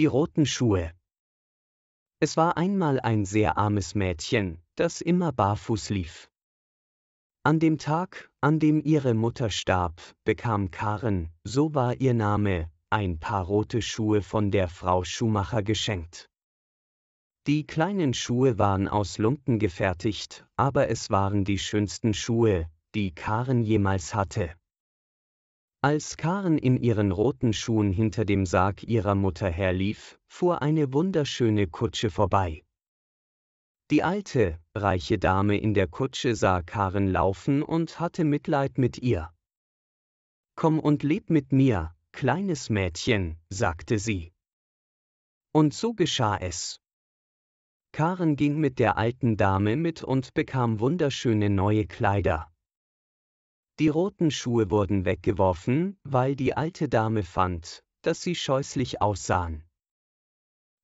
die roten Schuhe. Es war einmal ein sehr armes Mädchen, das immer barfuß lief. An dem Tag, an dem ihre Mutter starb, bekam Karen, so war ihr Name, ein paar rote Schuhe von der Frau Schuhmacher geschenkt. Die kleinen Schuhe waren aus Lumpen gefertigt, aber es waren die schönsten Schuhe, die Karen jemals hatte. Als Karen in ihren roten Schuhen hinter dem Sarg ihrer Mutter herlief, fuhr eine wunderschöne Kutsche vorbei. Die alte, reiche Dame in der Kutsche sah Karen laufen und hatte Mitleid mit ihr. Komm und leb mit mir, kleines Mädchen, sagte sie. Und so geschah es. Karen ging mit der alten Dame mit und bekam wunderschöne neue Kleider. Die roten Schuhe wurden weggeworfen, weil die alte Dame fand, dass sie scheußlich aussahen.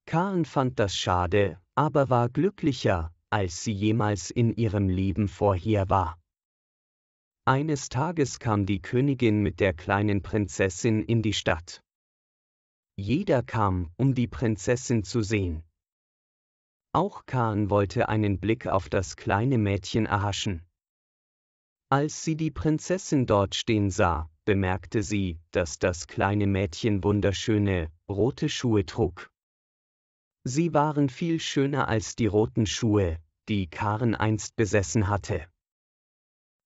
Karen fand das schade, aber war glücklicher, als sie jemals in ihrem Leben vorher war. Eines Tages kam die Königin mit der kleinen Prinzessin in die Stadt. Jeder kam, um die Prinzessin zu sehen. Auch Kahn wollte einen Blick auf das kleine Mädchen erhaschen. Als sie die Prinzessin dort stehen sah, bemerkte sie, dass das kleine Mädchen wunderschöne, rote Schuhe trug. Sie waren viel schöner als die roten Schuhe, die Karen einst besessen hatte.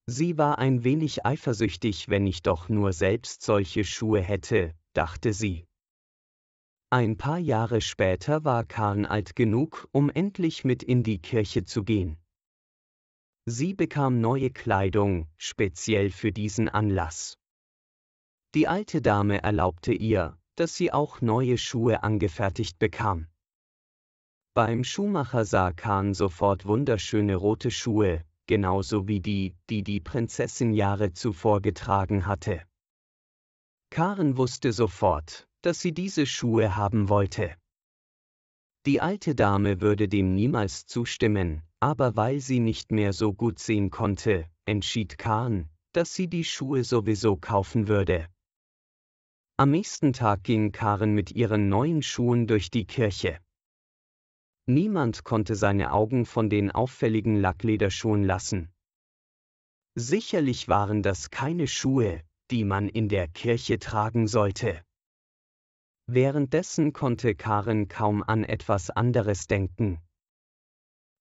Sie war ein wenig eifersüchtig, wenn ich doch nur selbst solche Schuhe hätte, dachte sie. Ein paar Jahre später war Karen alt genug, um endlich mit in die Kirche zu gehen. Sie bekam neue Kleidung, speziell für diesen Anlass. Die alte Dame erlaubte ihr, dass sie auch neue Schuhe angefertigt bekam. Beim Schuhmacher sah Khan sofort wunderschöne rote Schuhe, genauso wie die, die die Prinzessin Jahre zuvor getragen hatte. Karen wusste sofort, dass sie diese Schuhe haben wollte. Die alte Dame würde dem niemals zustimmen, aber weil sie nicht mehr so gut sehen konnte, entschied Kahn, dass sie die Schuhe sowieso kaufen würde. Am nächsten Tag ging Karen mit ihren neuen Schuhen durch die Kirche. Niemand konnte seine Augen von den auffälligen Lacklederschuhen lassen. Sicherlich waren das keine Schuhe, die man in der Kirche tragen sollte. Währenddessen konnte Karen kaum an etwas anderes denken.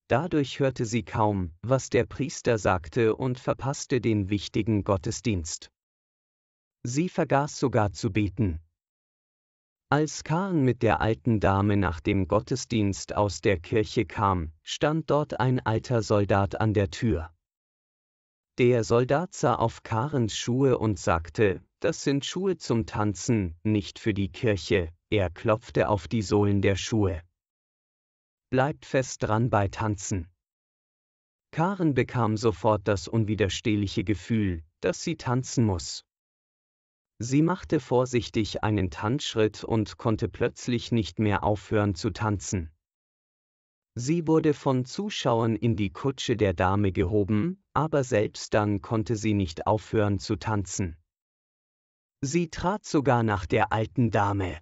Dadurch hörte sie kaum, was der Priester sagte und verpasste den wichtigen Gottesdienst. Sie vergaß sogar zu beten. Als Karen mit der alten Dame nach dem Gottesdienst aus der Kirche kam, stand dort ein alter Soldat an der Tür. Der Soldat sah auf Karens Schuhe und sagte, das sind Schuhe zum Tanzen, nicht für die Kirche, er klopfte auf die Sohlen der Schuhe. Bleibt fest dran bei Tanzen. Karen bekam sofort das unwiderstehliche Gefühl, dass sie tanzen muss. Sie machte vorsichtig einen Tanzschritt und konnte plötzlich nicht mehr aufhören zu tanzen. Sie wurde von Zuschauern in die Kutsche der Dame gehoben, aber selbst dann konnte sie nicht aufhören zu tanzen. Sie trat sogar nach der alten Dame.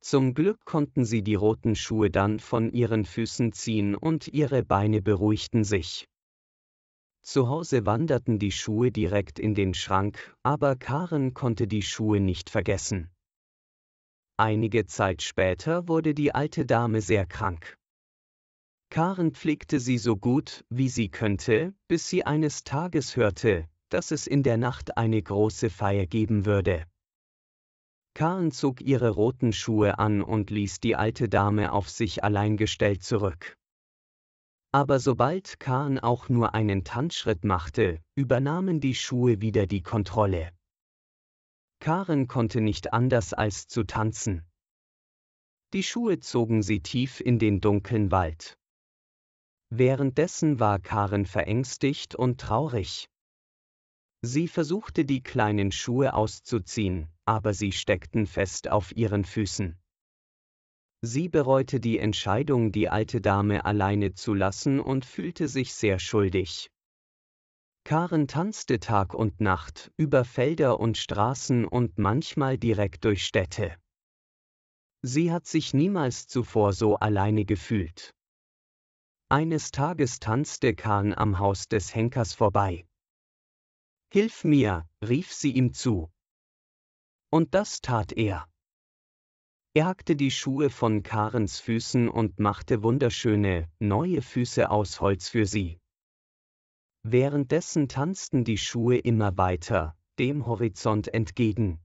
Zum Glück konnten sie die roten Schuhe dann von ihren Füßen ziehen und ihre Beine beruhigten sich. Zu Hause wanderten die Schuhe direkt in den Schrank, aber Karen konnte die Schuhe nicht vergessen. Einige Zeit später wurde die alte Dame sehr krank. Karen pflegte sie so gut, wie sie könnte, bis sie eines Tages hörte, dass es in der Nacht eine große Feier geben würde. Kahn zog ihre roten Schuhe an und ließ die alte Dame auf sich allein gestellt zurück. Aber sobald Kahn auch nur einen Tanzschritt machte, übernahmen die Schuhe wieder die Kontrolle. Karen konnte nicht anders als zu tanzen. Die Schuhe zogen sie tief in den dunklen Wald. Währenddessen war Karen verängstigt und traurig. Sie versuchte die kleinen Schuhe auszuziehen, aber sie steckten fest auf ihren Füßen. Sie bereute die Entscheidung, die alte Dame alleine zu lassen und fühlte sich sehr schuldig. Karen tanzte Tag und Nacht, über Felder und Straßen und manchmal direkt durch Städte. Sie hat sich niemals zuvor so alleine gefühlt. Eines Tages tanzte Karen am Haus des Henkers vorbei. Hilf mir, rief sie ihm zu. Und das tat er. Er hackte die Schuhe von Karens Füßen und machte wunderschöne, neue Füße aus Holz für sie. Währenddessen tanzten die Schuhe immer weiter, dem Horizont entgegen.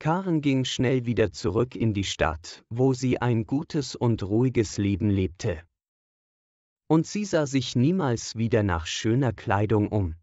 Karen ging schnell wieder zurück in die Stadt, wo sie ein gutes und ruhiges Leben lebte. Und sie sah sich niemals wieder nach schöner Kleidung um.